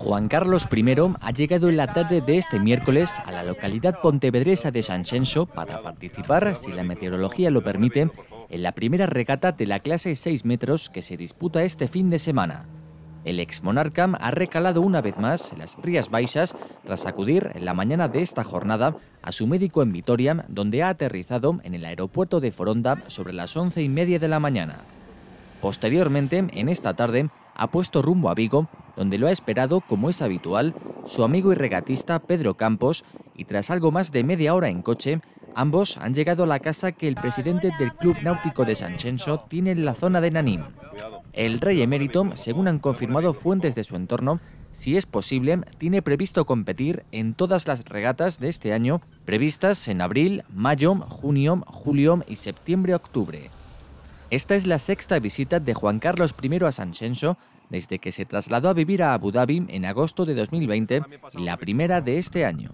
Juan Carlos I ha llegado en la tarde de este miércoles a la localidad pontevedresa de San para participar, si la meteorología lo permite, en la primera regata de la clase 6 metros que se disputa este fin de semana. El ex monarca ha recalado una vez más las Rías Baixas tras acudir en la mañana de esta jornada a su médico en Vitoria, donde ha aterrizado en el aeropuerto de Foronda sobre las once y media de la mañana. Posteriormente, en esta tarde, ha puesto rumbo a Vigo, donde lo ha esperado, como es habitual, su amigo y regatista Pedro Campos, y tras algo más de media hora en coche, ambos han llegado a la casa que el presidente del Club Náutico de Sanchenso tiene en la zona de Nanín. El rey emérito, según han confirmado fuentes de su entorno, si es posible, tiene previsto competir en todas las regatas de este año, previstas en abril, mayo, junio, julio y septiembre-octubre. Esta es la sexta visita de Juan Carlos I a Sanxenxo desde que se trasladó a vivir a Abu Dhabi en agosto de 2020 la primera de este año.